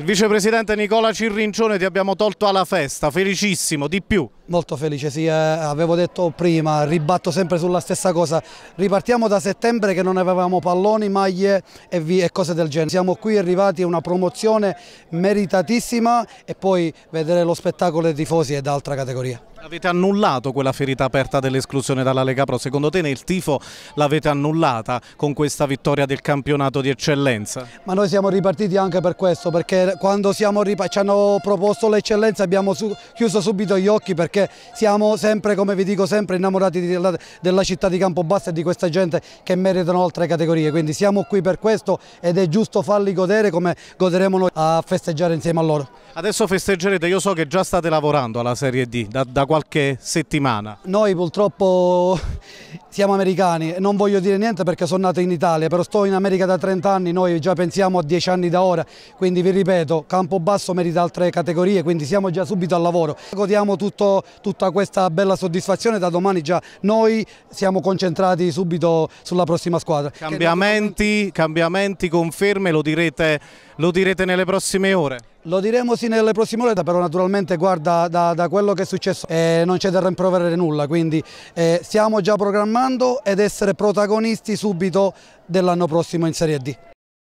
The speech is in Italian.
Il vicepresidente Nicola Cirrincione ti abbiamo tolto alla festa, felicissimo, di più. Molto felice, sì, eh, avevo detto prima, ribatto sempre sulla stessa cosa, ripartiamo da settembre che non avevamo palloni, maglie e, e cose del genere. Siamo qui arrivati a una promozione meritatissima e poi vedere lo spettacolo dei tifosi è d'altra categoria. Avete annullato quella ferita aperta dell'esclusione dalla Lega Pro, secondo te nel tifo l'avete annullata con questa vittoria del campionato di eccellenza? Ma noi siamo ripartiti anche per questo, perché quando ci hanno proposto l'eccellenza abbiamo su chiuso subito gli occhi perché siamo sempre, come vi dico sempre, innamorati della, della città di Campobasta e di questa gente che meritano altre categorie, quindi siamo qui per questo ed è giusto farli godere come goderemo noi a festeggiare insieme a loro. Adesso festeggerete, io so che già state lavorando alla Serie D, da, da qualche settimana. Noi purtroppo siamo americani, non voglio dire niente perché sono nato in Italia, però sto in America da 30 anni, noi già pensiamo a 10 anni da ora, quindi vi ripeto, campo basso merita altre categorie, quindi siamo già subito al lavoro. Godiamo tutto, tutta questa bella soddisfazione, da domani già noi siamo concentrati subito sulla prossima squadra. Cambiamenti, cambiamenti conferme, lo direte, lo direte nelle prossime ore? Lo diremo sì nelle prossime ore, però naturalmente guarda da, da quello che è successo eh, non c'è da rimproverare nulla, quindi eh, siamo già programmati comando ed essere protagonisti subito dell'anno prossimo in Serie D.